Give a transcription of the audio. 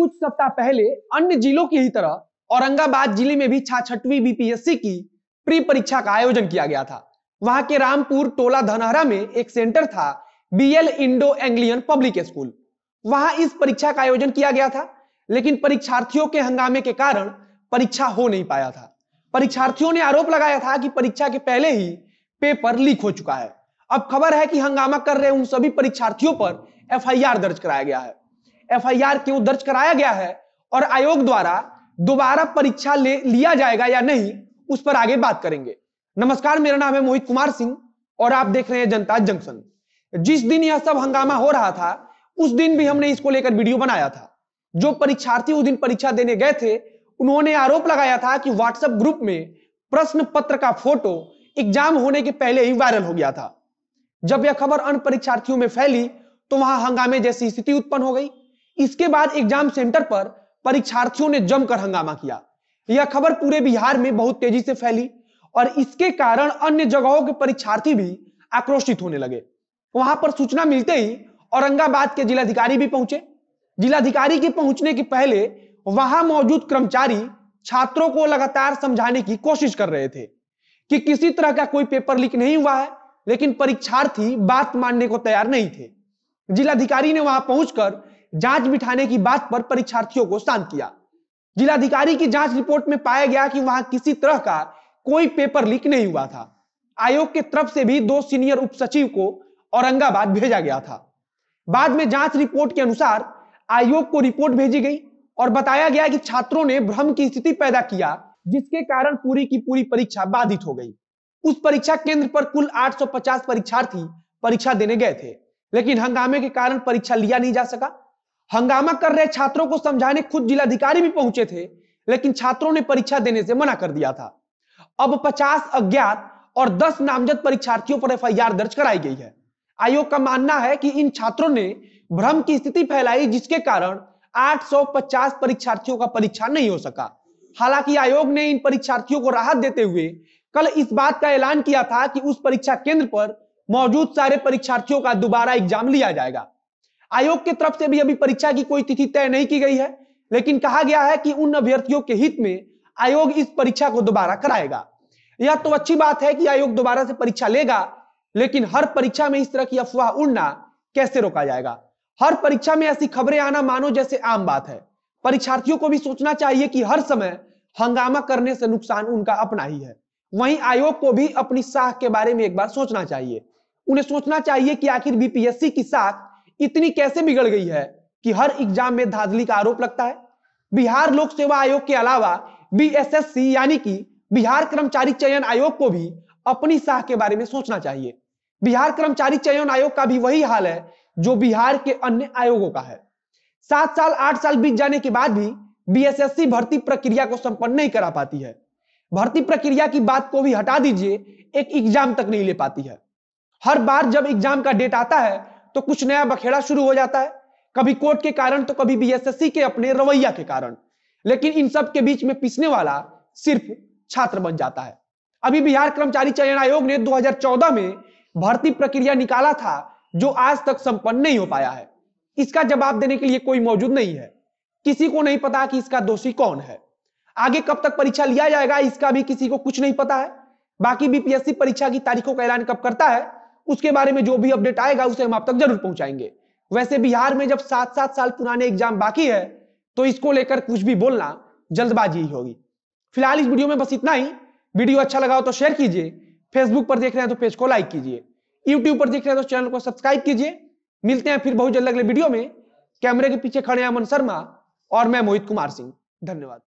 कुछ सप्ताह पहले अन्य जिलों की ही तरह औरंगाबाद जिले में भी छाछठवीं बीपीएससी की प्री परीक्षा का आयोजन किया गया था वहां के रामपुर टोला धनहरा में एक सेंटर था BL Indo Anglian public school वहां इस परीक्षा का आयोजन किया गया था लेकिन परीक्षार्थियों के हंगामे के कारण परीक्षा हो नहीं पाया था परीक्षार्थियों ने आरोप लगाया था कि परीक्षा के पहले ही पेपर लीक हो चुका है अब खबर है कि हंगामा कर रहे उन सभी परीक्षार्थियों पर एफआईआर दर्ज कराया गया है एफआईआर क्यों दर्ज कराया गया है और आयोग द्वारा दोबारा परीक्षा ले लिया जाएगा या नहीं उस पर आगे बात करेंगे नमस्कार मेरा नाम है मोहित कुमार सिंह और आप देख रहे हैं जनता जंक्शन जिस दिन यह सब हंगामा हो रहा था उस दिन भी हमने इसको लेकर वीडियो बनाया था जो परीक्षार्थी उस दिन परीक्षा देने गए थे उन्होंने आरोप लगाया था कि व्हाट्सएप ग्रुप में प्रश्न पत्र का फोटो एग्जाम होने के पहले ही वायरल हो गया था जब यह खबर अन्य परीक्षार्थियों में फैली तो वहां हंगामे जैसी स्थिति उत्पन्न हो गई इसके बाद एग्जाम सेंटर पर परीक्षार्थियों ने जमकर हंगामा किया यह खबर पूरे बिहार में बहुत तेजी से फैली और इसके कारण अन्य जगहों के परीक्षार्थी भी आक्रोशित होने लगे वहां पर सूचना मिलते ही औरंगाबाद के जिलाधिकारी भी पहुंचे जिलाधिकारी के पहुंचने के पहले वहां मौजूद कर्मचारी छात्रों को लगातार समझाने की कोशिश कर रहे थे कि किसी तरह का कोई पेपर लीक नहीं हुआ है लेकिन परीक्षार्थी बात मानने को तैयार नहीं थे जिलाधिकारी ने वहां पहुंचकर जांच बिठाने की बात पर परीक्षार्थियों को शांत किया जिलाधिकारी की जांच रिपोर्ट में पाया गया कि वहां किसी तरह का कोई पेपर लीक नहीं हुआ था आयोग के तरफ से भी दो सीनियर उप सचिव को औरंगाबाद भेजा गया था बाद में जांच रिपोर्ट के अनुसार आयोग को रिपोर्ट भेजी गई और बताया गया कि छात्रों ने भ्रम की स्थिति पैदा किया जिसके कारण पूरी की पूरी परीक्षा बाधित हो गई उस परीक्षा केंद्र पर कुल 850 परीक्षार्थी परीक्षा देने गए थे लेकिन हंगामे के कारण परीक्षा लिया नहीं जा सका हंगामा कर रहे छात्रों को समझाने खुद जिलाधिकारी भी पहुंचे थे लेकिन छात्रों ने परीक्षा देने से मना कर दिया था अब 50 अज्ञात और 10 नामजद परीक्षार्थियों पर एफआईआर दर्ज कराई गई है आयोग का मानना है कि इन छात्रों ने भ्रम की स्थिति फैलाई जिसके कारण 850 परीक्षार्थियों का परीक्षा नहीं हो सका हालांकि आयोग ने इन परीक्षार्थियों को राहत देते हुए कल इस बात का ऐलान किया था कि उस परीक्षा केंद्र पर मौजूद सारे परीक्षार्थियों का दोबारा एग्जाम लिया जाएगा आयोग की तरफ से भी अभी परीक्षा की कोई तिथि तय नहीं की गई है लेकिन कहा गया है कि उन अभ्यर्थियों के हित में आयोग इस परीक्षा को दोबारा कराएगा यह तो अच्छी बात है कि आयोग दोबारा से परीक्षा लेगा लेकिन हर परीक्षा में इस तरह की अफवाह उड़ना कैसे रोका जाएगा हर परीक्षा में ऐसी खबरें आना मानो जैसे आम बात है परीक्षार्थियों को भी सोचना चाहिए कि हर समय हंगामा करने से नुकसान उनका अपना ही है वहीं आयोग को भी अपनी साख के बारे में एक बार सोचना चाहिए उन्हें सोचना चाहिए कि आखिर बीपीएससी की साख इतनी कैसे बिगड़ गई है कि हर एग्जाम में धांधली का आरोप लगता है बिहार लोक सेवा आयोग के अलावा बीएसएससी यानी कि बिहार कर्मचारी चयन आयोग को भी अपनी साह के बारे में सोचना चाहिए बिहार कर्मचारी चयन आयोग का भी वही हाल है जो बिहार के अन्य आयोगों का है सात साल आठ साल बीत जाने के बाद भी बीएसएससी भर्ती प्रक्रिया को संपन्न नहीं करा पाती है भर्ती प्रक्रिया की बात को भी हटा दीजिए एक एग्जाम तक नहीं ले पाती है हर बार जब एग्जाम का डेट आता है तो कुछ नया बखेड़ा शुरू हो जाता है कभी कोर्ट के कारण तो कभी बीएसएससी के अपने रवैया के कारण लेकिन इन सब के बीच में पिसने वाला सिर्फ छात्र बन जाता है अभी बिहार कर्मचारी चयन आयोग ने 2014 में भर्ती प्रक्रिया निकाला था जो आज तक संपन्न नहीं हो पाया है इसका जवाब देने के लिए कोई मौजूद नहीं है किसी को नहीं पता कि इसका दोषी कौन है आगे कब तक परीक्षा लिया जाएगा इसका भी किसी को कुछ नहीं पता है बाकी बीपीएससी परीक्षा की तारीखों का ऐलान कब करता है उसके बारे में जो भी अपडेट आएगा उसे हम आप तक जरूर पहुंचाएंगे वैसे बिहार में जब सात सात साल पुराने एग्जाम बाकी है तो इसको लेकर कुछ भी बोलना जल्दबाजी ही होगी फिलहाल इस वीडियो में बस इतना ही वीडियो अच्छा लगा हो तो शेयर कीजिए फेसबुक पर देख रहे हैं तो पेज को लाइक कीजिए यूट्यूब पर देख रहे हैं तो चैनल को सब्सक्राइब कीजिए मिलते हैं फिर बहुत जल्द अगले वीडियो में कैमरे के पीछे खड़े हैं अमन शर्मा और मैं मोहित कुमार सिंह धन्यवाद